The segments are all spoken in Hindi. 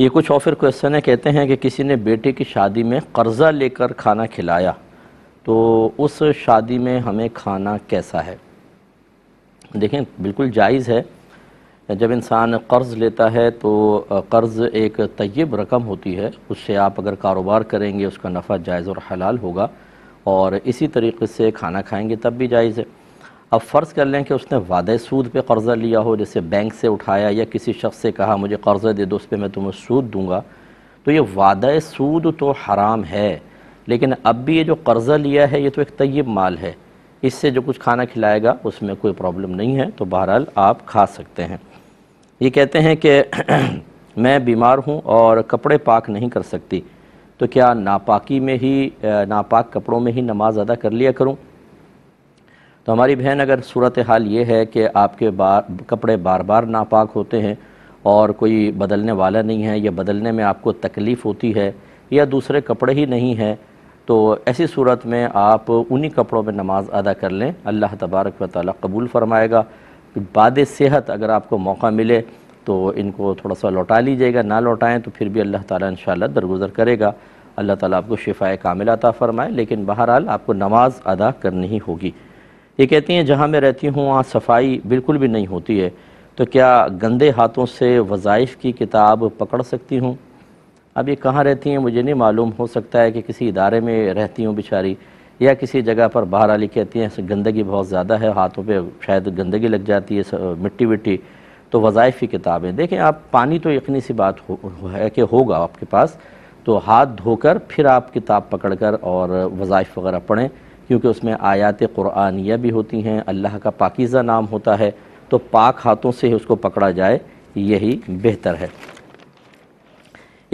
ये कुछ फिर क्वेश्चन है कहते हैं कि किसी ने बेटे की शादी में कर्ज़ा लेकर खाना खिलाया तो उस शादी में हमें खाना कैसा है देखें बिल्कुल जायज़ है जब इंसान कर्ज़ लेता है तो कर्ज़ एक तयब रकम होती है उससे आप अगर कारोबार करेंगे उसका नफ़ा जायज़ और हलाल होगा और इसी तरीके से खाना खाएंगे तब भी जायज़ है अब फ़र्ज़ कर लें कि उसने वादे सूद पे कर्ज़ा लिया हो जैसे बैंक से उठाया या किसी शख्स से कहा मुझे कर्ज़ा दे दो उस पर मैं तुम्हें सूद दूंगा तो ये वादे सूद तो हराम है लेकिन अब भी ये जो कर्ज़ा लिया है ये तो एक तयब माल है इससे जो कुछ खाना खिलाएगा उसमें कोई प्रॉब्लम नहीं है तो बहरहाल आप खा सकते हैं ये कहते हैं कि मैं बीमार हूँ और कपड़े पाक नहीं कर सकती तो क्या नापाकी में ही नापाक कपड़ों में ही नमाज़ अदा कर लिया करूँ तो हमारी बहन अगर सूरत हाल ये है कि आपके बार कपड़े बार बार नापाक होते हैं और कोई बदलने वाला नहीं है या बदलने में आपको तकलीफ़ होती है या दूसरे कपड़े ही नहीं हैं तो ऐसी सूरत में आप उन्हीं कपड़ों में नमाज़ अदा कर लें अल्लाह तबारक व ताली कबूल फ़रमाएगा बाद सेहत अगर आपको मौका मिले तो इनको थोड़ा सा लौटा लीजिएगा ना लौटाएं तो फिर भी अल्लाह ताला इंशाल्लाह दरगुजर करेगा अल्लाह ताला आपको शिफाए कामिल अता फ़रमाए लेकिन बहरहाल आपको नमाज़ अदा करनी ही होगी ये कहती हैं जहाँ मैं रहती हूँ वहाँ सफाई बिल्कुल भी नहीं होती है तो क्या गंदे हाथों से वज़ाइफ की किताब पकड़ सकती हूँ अब ये कहाँ रहती हैं मुझे नहीं मालूम हो सकता है कि किसी इदारे में रहती हूँ बेचारी या किसी जगह पर बाहर आली कहती हैं गंदगी बहुत ज़्यादा है हाथों पे शायद गंदगी लग जाती है मिट्टी विट्टी तो वज़ाइफ की किताबें देखें आप पानी तो यकनी सी बात हो, है कि होगा आपके पास तो हाथ धोकर फिर आप किताब पकड़ कर और वज़ाइफ वगैरह पढ़ें क्योंकि उसमें आयात क़ुरानिया भी होती हैं अल्लाह का पाकिज़ा नाम होता है तो पाक हाथों से ही उसको पकड़ा जाए यही बेहतर है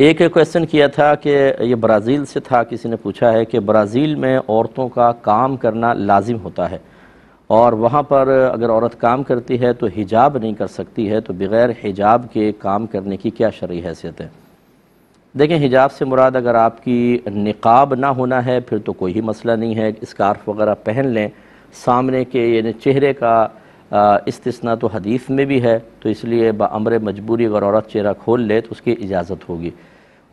एक क्वेश्चन किया था कि ये ब्राज़ील से था किसी ने पूछा है कि ब्राज़ील में औरतों का काम करना लाजिम होता है और वहाँ पर अगर औरत काम करती है तो हिजाब नहीं कर सकती है तो बग़ैर हिजाब के काम करने की क्या शर्य हैसियत है देखें हिजाब से मुराद अगर आपकी निकाब ना होना है फिर तो कोई ही मसला नहीं है स्कार्फ़ वगैरह पहन लें सामने के यानी चेहरे का इस्तना तो हदीस में भी है तो इसलिए बमर मजबूरी अगर औरत चेहरा खोल ले तो उसकी इजाज़त होगी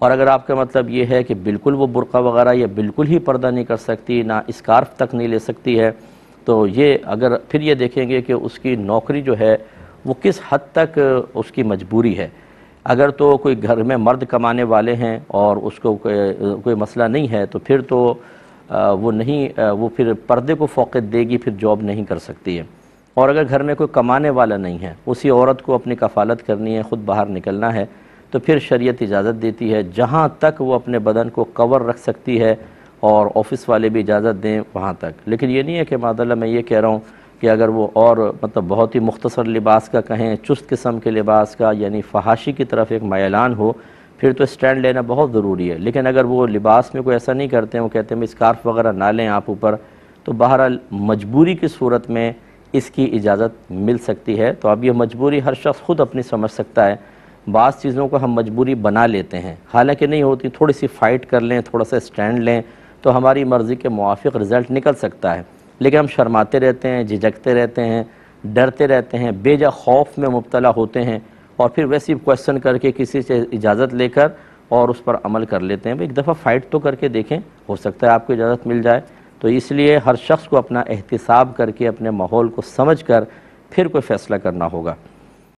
और अगर आपका मतलब ये है कि बिल्कुल वो बुरका वगैरह या बिल्कुल ही पर्दा नहीं कर सकती ना स्कार्फ़ तक नहीं ले सकती है तो ये अगर फिर ये देखेंगे कि उसकी नौकरी जो है वो किस हद तक उसकी मजबूरी है अगर तो कोई घर में मर्द कमाने वाले हैं और उसको कोई, कोई मसला नहीं है तो फिर तो वो नहीं वो फिर पर्दे को फोकत देगी फिर जॉब नहीं कर सकती है और अगर घर में कोई कमाने वाला नहीं है उसी औरत को अपनी कफालत करनी है ख़ुद बाहर निकलना है तो फिर शरीयत इजाज़त देती है जहाँ तक वो अपने बदन को कवर रख सकती है और ऑफिस वाले भी इजाज़त दें वहाँ तक लेकिन ये नहीं है कि मादल मैं ये कह रहा हूँ कि अगर वो और मतलब बहुत ही मुख्तसर लिबास का कहें चुस्त किस्म के लिबास का यानी फहाशी की तरफ एक मैलान हो फिर तो स्टैंड लेना बहुत ज़रूरी है लेकिन अगर वो लिबास में कोई ऐसा नहीं करते हैं वो कहते हैं स्कार्फ़ वगैरह ना लें आप ऊपर तो बहरहाल मजबूरी की सूरत में इसकी इजाज़त मिल सकती है तो अब यह मजबूरी हर शख्स ख़ुद अपनी समझ सकता है बाज़ चीज़ों को हम मजबूरी बना लेते हैं हालांकि नहीं होती थोड़ी सी फ़ाइट कर लें थोड़ा सा स्टैंड लें तो हमारी मर्ज़ी के मुआफ़ रिज़ल्ट निकल सकता है लेकिन हम शर्माते रहते हैं झिझकते रहते हैं डरते रहते हैं बेजा खौफ में मुबतला होते हैं और फिर वैसे ही क्वेश्चन करके किसी से इजाज़त लेकर और उस पर अमल कर लेते हैं एक दफ़ा फ़ाइट तो करके देखें हो सकता है आपको इजाज़त मिल जाए तो इसलिए हर शख्स को अपना एहतसाब करके अपने माहौल को समझ कर फिर कोई फ़ैसला करना होगा